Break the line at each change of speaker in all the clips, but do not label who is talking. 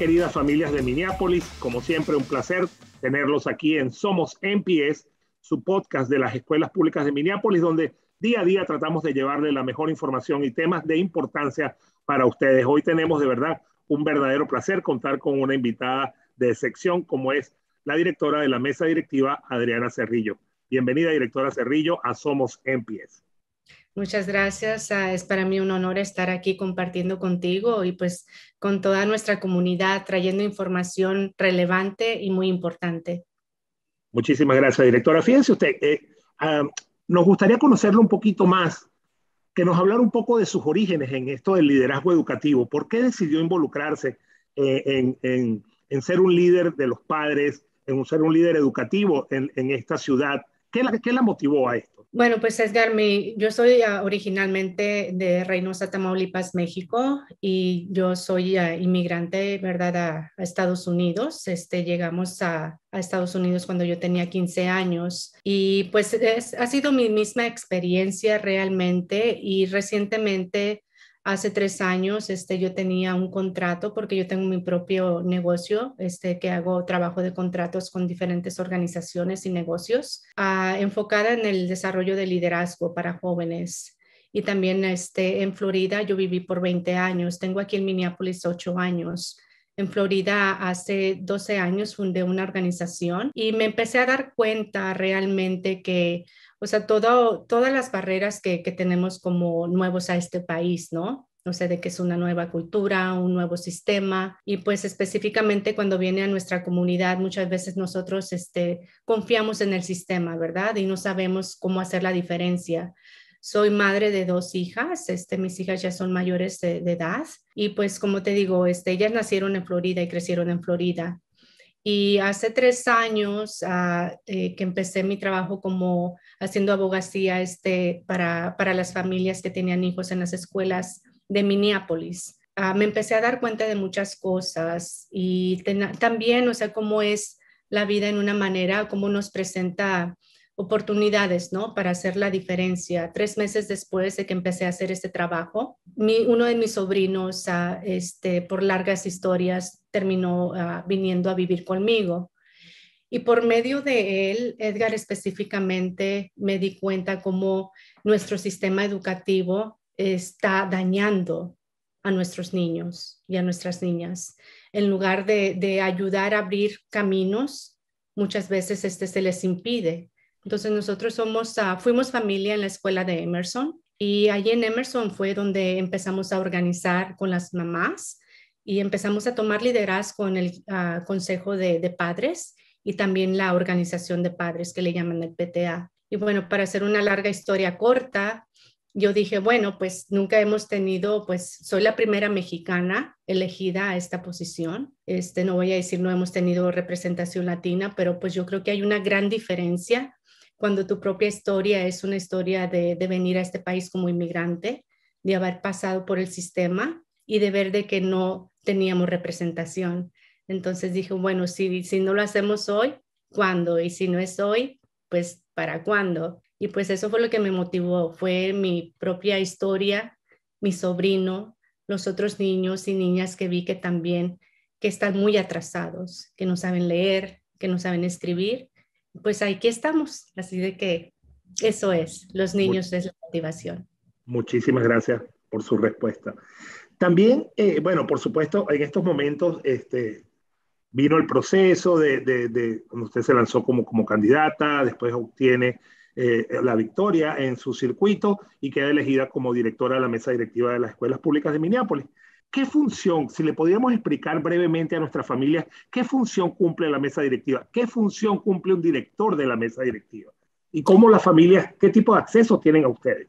queridas familias de Minneapolis, como siempre un placer tenerlos aquí en Somos MPS, su podcast de las escuelas públicas de Minneapolis, donde día a día tratamos de llevarle la mejor información y temas de importancia para ustedes. Hoy tenemos de verdad un verdadero placer contar con una invitada de sección como es la directora de la mesa directiva, Adriana Cerrillo. Bienvenida, directora Cerrillo, a Somos MPS.
Muchas gracias. Ah, es para mí un honor estar aquí compartiendo contigo y pues con toda nuestra comunidad trayendo información relevante y muy importante.
Muchísimas gracias, directora. Fíjense usted, eh, ah, nos gustaría conocerlo un poquito más, que nos hablar un poco de sus orígenes en esto del liderazgo educativo. ¿Por qué decidió involucrarse eh, en, ser un líder de los padres, en ser un líder educativo en esta ciudad ¿Qué la, qué la motivó a esto? Bueno, pues Edgar, yo soy
ah, originalmente de Reynosa, Tamaulipas, México, y yo soy ah, inmigrante, ¿verdad?, a, Estados Unidos. Este, llegamos a, Estados Unidos cuando yo tenía 15 años y pues ha sido mi misma experiencia realmente y recientemente Hace tres años este, yo tenía un contrato porque yo tengo mi propio negocio este, que hago trabajo de contratos con diferentes organizaciones y negocios ah, enfocada en el desarrollo de liderazgo para jóvenes. Y también este, en Florida yo viví por 20 años. Tengo aquí en Minneapolis ocho años en Florida hace 12 años fundé una organización y me empecé a dar cuenta realmente que, o sea, todo, todas las barreras que, que tenemos como nuevos a este país, ¿no? o sea, de que es una nueva cultura, un nuevo sistema, y pues específicamente cuando viene a nuestra comunidad, muchas veces nosotros este, confiamos en el sistema, ¿verdad? Y no sabemos cómo hacer la diferencia. Soy madre de dos hijas, este, mis hijas ya son mayores de, edad y pues como te digo, este, ellas nacieron en Florida y crecieron en Florida. Y hace tres años ah, eh, que empecé mi trabajo como haciendo abogacía este, para, las familias que tenían hijos en las escuelas de Minneapolis. Ah, me empecé a dar cuenta de muchas cosas y también, o sea, cómo es la vida en una manera, cómo nos presenta oportunidades, ¿no? Para hacer la diferencia. Tres meses después de que empecé a hacer este trabajo, mi, uno de mis sobrinos, ah, este, por largas historias, terminó ah, viniendo a vivir conmigo. Y por medio de él, Edgar específicamente, me di cuenta cómo nuestro sistema educativo está dañando a nuestros niños y a nuestras niñas. En lugar de, de ayudar a abrir caminos, muchas veces este se les impide entonces nosotros somos, ah, fuimos familia en la escuela de Emerson y allí en Emerson fue donde empezamos a organizar con las mamás y empezamos a tomar liderazgo en el ah, Consejo de, de, Padres y también la organización de padres que le llaman el PTA. Y bueno, para hacer una larga historia corta, yo dije, bueno, pues nunca hemos tenido, pues soy la primera mexicana elegida a esta posición. Este, no voy a decir no hemos tenido representación latina, pero pues yo creo que hay una gran diferencia cuando tu propia historia es una historia de, venir a este país como inmigrante, de haber pasado por el sistema y de ver de que no teníamos representación. Entonces dije, bueno, si, si no lo hacemos hoy, ¿cuándo? Y si no es hoy, pues ¿para cuándo? Y pues eso fue lo que me motivó, fue mi propia historia, mi sobrino, los otros niños y niñas que vi que también, que están muy atrasados, que no saben leer, que no saben escribir pues aquí estamos. Así de que eso es, los niños es la motivación.
Muchísimas gracias por su respuesta. También, eh, bueno, por supuesto, en estos momentos este, vino el proceso de, cuando usted se lanzó como, como candidata, después obtiene eh, la victoria en su circuito y queda elegida como directora de la mesa directiva de las escuelas públicas de Minneapolis. ¿Qué función, si le podíamos explicar brevemente a nuestras familias, qué función cumple la mesa directiva? ¿Qué función cumple un director de la mesa directiva? ¿Y cómo las familias, qué tipo de acceso tienen a ustedes?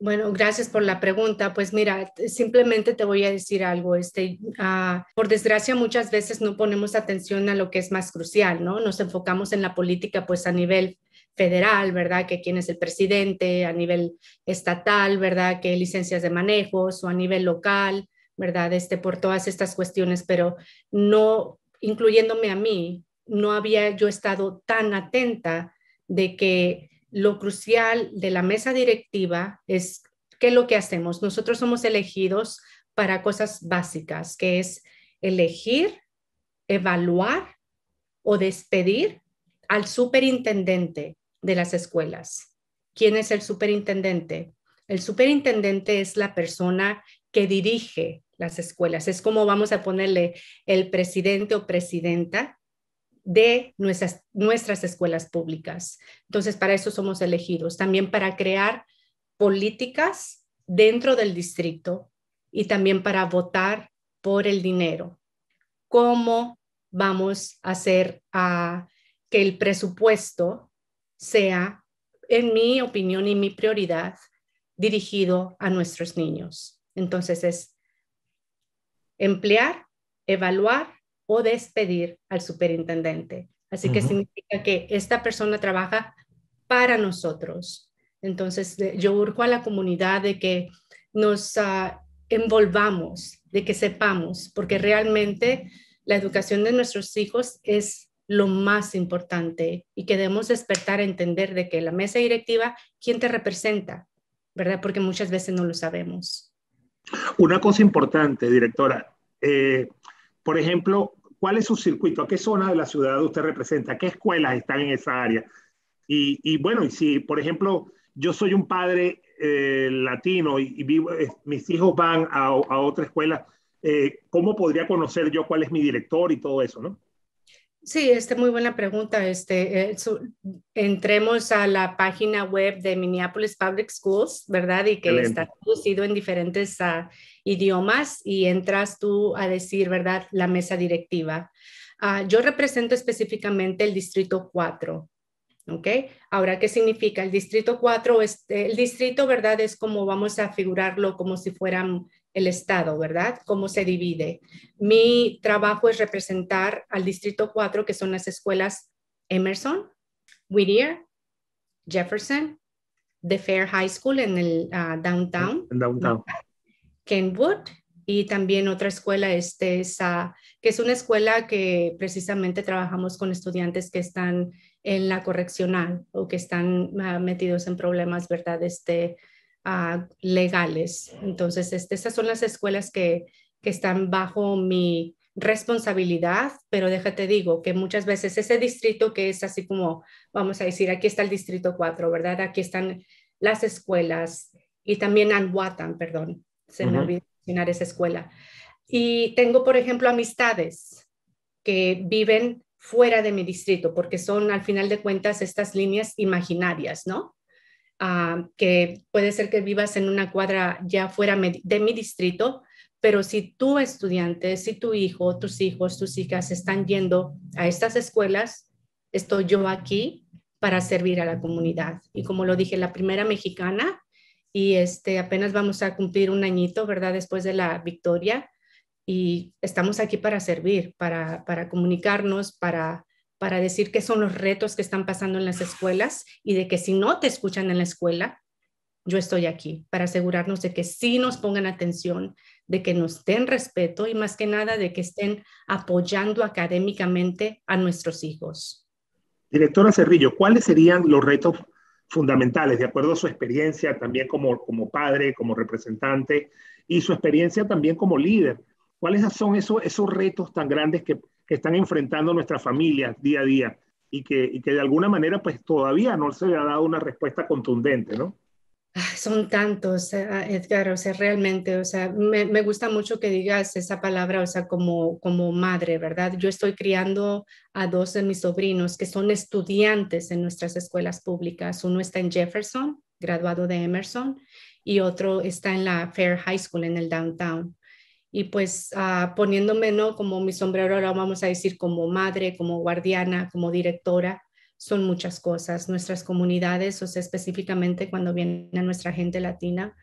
Bueno, gracias por la pregunta. Pues mira, simplemente te voy a decir algo. Este, ah, por desgracia, muchas veces no ponemos atención a lo que es más crucial, ¿no? Nos enfocamos en la política, pues a nivel federal, ¿verdad? Que quién es el presidente, a nivel estatal, ¿verdad? Que licencias de manejos o a nivel local, ¿verdad? Este, por todas estas cuestiones, pero no, incluyéndome a mí, no había yo estado tan atenta de que lo crucial de la mesa directiva es qué es lo que hacemos. Nosotros somos elegidos para cosas básicas, que es elegir, evaluar o despedir al superintendente de las escuelas. ¿Quién es el superintendente? El superintendente es la persona que dirige las escuelas. Es como vamos a ponerle el presidente o presidenta de nuestras, nuestras escuelas públicas. Entonces, para eso somos elegidos. También para crear políticas dentro del distrito y también para votar por el dinero. ¿Cómo vamos a hacer que el presupuesto sea, en mi opinión y mi prioridad, dirigido a nuestros niños? Entonces es emplear, evaluar o despedir al superintendente. Así que significa que esta persona trabaja para nosotros. Entonces, yo urco a la comunidad de que nos ah, envolvamos, de que sepamos, porque realmente la educación de nuestros hijos es lo más importante y que debemos despertar a entender de que la mesa directiva, ¿quién te representa? ¿Verdad? Porque muchas veces no lo sabemos.
Una cosa importante, directora, eh, por ejemplo, ¿cuál es su circuito? ¿A qué zona de la ciudad usted representa? ¿Qué escuelas están en esa área? Y, bueno, y si, por ejemplo, yo soy un padre eh, latino y, vivo, eh, mis hijos van a, a otra escuela, ¿cómo podría conocer yo cuál es mi director y todo eso, no?
Sí, este, muy buena pregunta. Este, eh, entremos a la página web de Minneapolis Public Schools, ¿verdad? Y que está traducido en diferentes ah, idiomas y entras tú a decir, ¿verdad? La mesa directiva. Ah, yo represento específicamente el Distrito 4. ¿Ok? Ahora, ¿qué significa? El Distrito 4, este, el distrito, ¿verdad? Es como vamos a figurarlo como si fueran el Estado, ¿verdad? Cómo se divide. Mi trabajo es representar al Distrito 4, que son las escuelas Emerson, Whittier, Jefferson, The Fair High School en el ah, downtown downtown, downtown, Kenwood, y también otra escuela, este es, que es una escuela que precisamente trabajamos con estudiantes que están en la correccional o que están ah, metidos en problemas, ¿verdad? Este, Ah, legales. Entonces, este, estas son las escuelas que, están bajo mi responsabilidad, pero déjate digo que muchas veces ese distrito que es así como, vamos a decir, aquí está el distrito 4, ¿verdad? Aquí están las escuelas y también Anhuatan, perdón, se me olvidó mencionar esa escuela. Y tengo, por ejemplo, amistades que viven fuera de mi distrito, porque son al final de cuentas estas líneas imaginarias, ¿no? que puede ser que vivas en una cuadra ya fuera de mi distrito, pero si tu estudiante, si tu hijo, tus hijos, tus hijas están yendo a estas escuelas, estoy yo aquí para servir a la comunidad. Y como lo dije, la primera mexicana, y este, apenas vamos a cumplir un añito, ¿verdad? Después de la victoria. Y estamos aquí para servir, para comunicarnos, para para decir qué son los retos que están pasando en las escuelas y de que si no te escuchan en la escuela, yo estoy aquí para asegurarnos de que sí nos pongan atención, de que nos den respeto y más que nada de que estén apoyando académicamente a nuestros hijos.
Directora Cerrillo, ¿cuáles serían los retos fundamentales de acuerdo a su experiencia también como, como padre, como representante y su experiencia también como líder? ¿Cuáles son esos, esos retos tan grandes que, que están enfrentando nuestra familia día a día y que, que de alguna manera pues todavía no se le ha dado una respuesta contundente, ¿no? Son
tantos, eh, ah, Edgar, o sea, realmente, o sea, me, gusta mucho que digas esa palabra, o sea, como, como madre, ¿verdad? Yo estoy criando a dos de mis sobrinos que son estudiantes en nuestras escuelas públicas. Uno está en Jefferson, graduado de Emerson, y otro está en la Fair High School en el downtown y pues ah, poniéndome, ¿no? Como mi sombrero, ahora vamos a decir, como madre, como guardiana, como directora, son muchas cosas. Nuestras comunidades, o sea, específicamente cuando viene nuestra gente latina,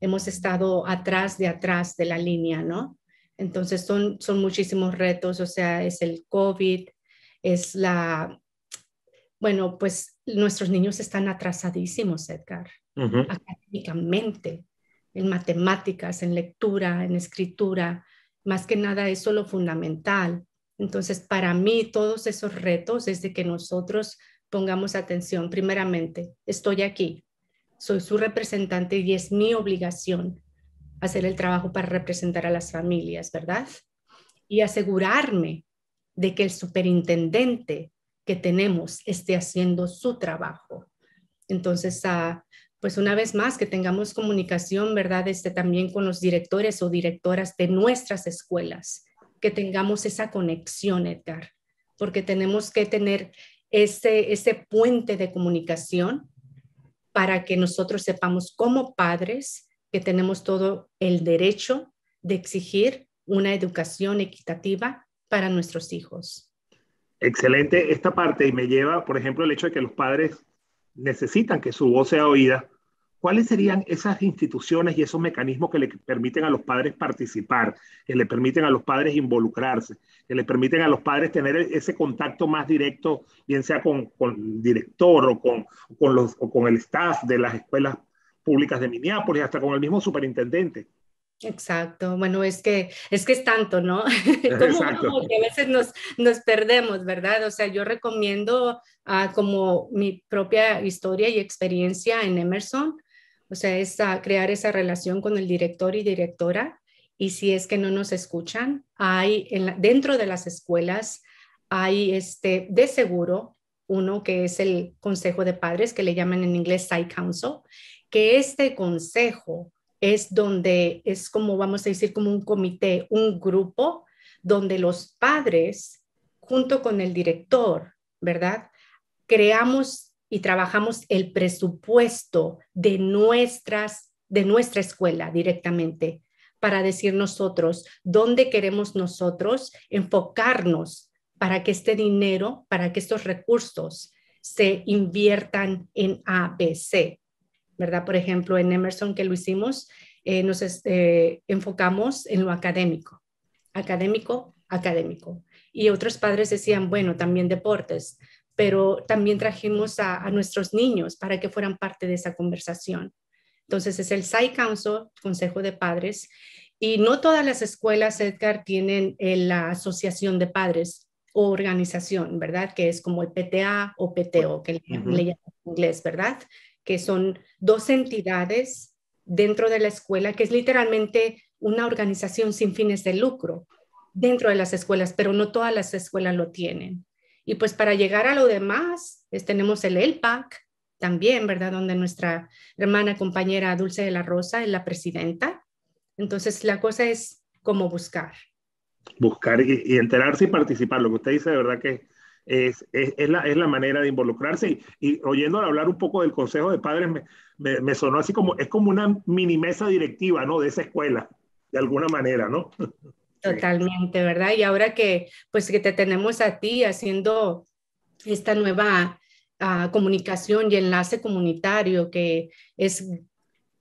hemos estado atrás de atrás de la línea, ¿no? Entonces son, son muchísimos retos, o sea, es el COVID, es la, bueno, pues nuestros niños están atrasadísimos, Edgar, académicamente en matemáticas, en lectura, en escritura, más que nada eso lo fundamental. Entonces, para mí, todos esos retos es de que nosotros pongamos atención. Primeramente, estoy aquí, soy su representante y es mi obligación hacer el trabajo para representar a las familias, ¿verdad? Y asegurarme de que el superintendente que tenemos esté haciendo su trabajo. Entonces, a pues una vez más, que tengamos comunicación, ¿verdad? Este, también con los directores o directoras de nuestras escuelas, que tengamos esa conexión, Edgar, porque tenemos que tener ese, puente de comunicación para que nosotros sepamos como padres que tenemos todo el derecho de exigir una educación equitativa para nuestros hijos.
Excelente esta parte y me lleva, por ejemplo, el hecho de que los padres necesitan que su voz sea oída ¿cuáles serían esas instituciones y esos mecanismos que le permiten a los padres participar, que le permiten a los padres involucrarse, que le permiten a los padres tener e-, ese contacto más directo, bien sea con, el director o con, con los, o con el staff de las escuelas públicas de Minneapolis, hasta con el mismo superintendente?
Exacto, bueno, es que es que es tanto, ¿no? como que a veces nos, nos perdemos, ¿verdad? O sea, yo recomiendo ah, como mi propia historia y experiencia en Emerson, o sea, es crear esa relación con el director y directora. Y si es que no nos escuchan, hay dentro de las escuelas, hay este, de seguro uno que es el Consejo de Padres, que le llaman en inglés Side Council, que este consejo es donde es como, vamos a decir, como un comité, un grupo donde los padres, junto con el director, ¿verdad? Creamos y trabajamos el presupuesto de, nuestras, de nuestra escuela directamente para decir nosotros dónde queremos nosotros enfocarnos para que este dinero, para que estos recursos se inviertan en ABC, ¿verdad? Por ejemplo, en Emerson que lo hicimos, eh, nos eh, enfocamos en lo académico, académico, académico. Y otros padres decían, bueno, también deportes pero también trajimos a, nuestros niños para que fueran parte de esa conversación. Entonces es el SAI Council, Consejo de Padres, y no todas las escuelas, Edgar, tienen eh, la asociación de padres o organización, ¿verdad? Que es como el PTA o PTO, que llaman en inglés, ¿verdad? Que son dos entidades dentro de la escuela, que es literalmente una organización sin fines de lucro dentro de las escuelas, pero no todas las escuelas lo tienen. Y pues para llegar a lo demás, es, tenemos el ELPAC también, ¿verdad? Donde nuestra hermana compañera Dulce de la Rosa es la presidenta. Entonces la cosa es como buscar.
Buscar y, enterarse y participar. Lo que usted dice de verdad que es, la, es la manera de involucrarse. Y, y hablar un poco del Consejo de Padres, me, me, me, sonó así como, es como una mini mesa directiva, ¿no? De esa escuela, de alguna manera, ¿no?
Totalmente, ¿verdad? Y ahora que, pues, que te tenemos a ti haciendo esta nueva ah, comunicación y enlace comunitario que es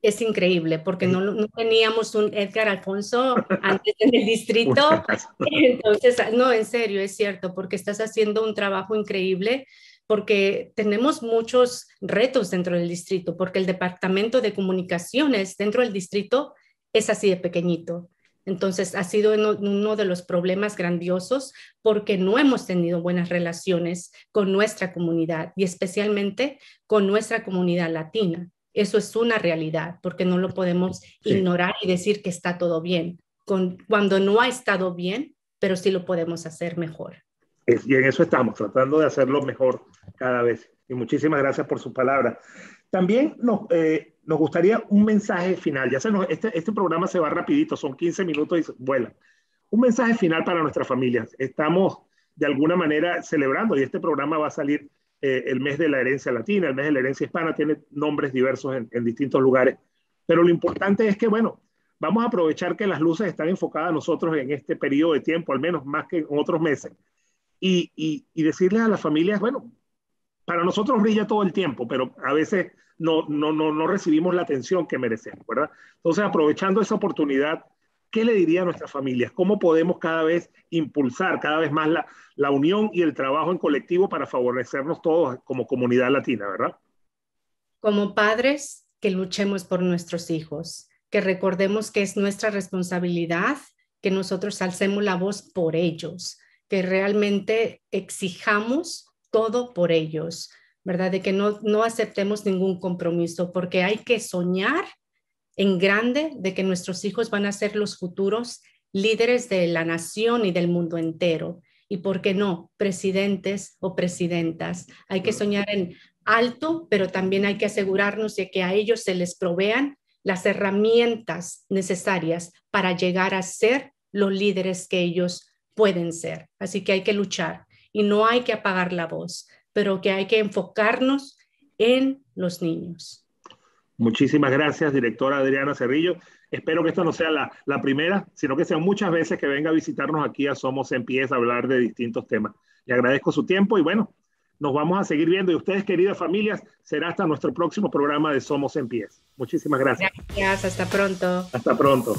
es increíble porque no, no, teníamos un Edgar Alfonso antes en el distrito. Entonces, ah, no, en serio, es cierto, porque estás haciendo un trabajo increíble porque tenemos muchos retos dentro del distrito, porque el departamento de comunicaciones dentro del distrito es así de pequeñito. Entonces, ha sido uno de los problemas grandiosos porque no hemos tenido buenas relaciones con nuestra comunidad y especialmente con nuestra comunidad latina. Eso es una realidad porque no lo podemos ignorar y decir que está todo bien, cuando no ha estado bien, pero sí lo podemos hacer mejor.
Y en eso estamos, tratando de hacerlo mejor cada vez. Y muchísimas gracias por su palabra. También eh, nos, gustaría un mensaje final. Ya se este, este, programa se va rapidito, son 15 minutos y vuela. Un mensaje final para nuestras familias. Estamos de alguna manera celebrando y este programa va a salir eh, el mes de la herencia latina, el mes de la herencia hispana, tiene nombres diversos en, distintos lugares. Pero lo importante es que, bueno, vamos a aprovechar que las luces están enfocadas a nosotros en este periodo de tiempo, al menos más que en otros meses, y decirles a las familias, bueno, para nosotros brilla todo el tiempo, pero a veces no, no, recibimos la atención que merecemos, ¿verdad? Entonces, aprovechando esa oportunidad, ¿qué le diría a nuestras familias? ¿Cómo podemos cada vez impulsar cada vez más la, la unión y el trabajo en colectivo para favorecernos todos como comunidad latina, ¿verdad?
Como padres, que luchemos por nuestros hijos, que recordemos que es nuestra responsabilidad que nosotros alcemos la voz por ellos, que realmente exijamos todo por ellos, ¿verdad? De que no, no aceptemos ningún compromiso, porque hay que soñar en grande de que nuestros hijos van a ser los futuros líderes de la nación y del mundo entero. Y por qué no, presidentes o presidentas. Hay que soñar en alto, pero también hay que asegurarnos de que a ellos se les provean las herramientas necesarias para llegar a ser los líderes que ellos pueden ser. Así que hay que luchar y no hay que apagar la voz, pero que hay que enfocarnos en los niños.
Muchísimas gracias, directora Adriana Cerrillo. Espero que esta no sea la, primera, sino que sean muchas veces que venga a visitarnos aquí a Somos en Pies a hablar de distintos temas. Le agradezco su tiempo y bueno, nos vamos a seguir viendo. Y ustedes, queridas familias, será hasta nuestro próximo programa de Somos en Pies. Muchísimas gracias.
Gracias, hasta pronto.
Hasta pronto.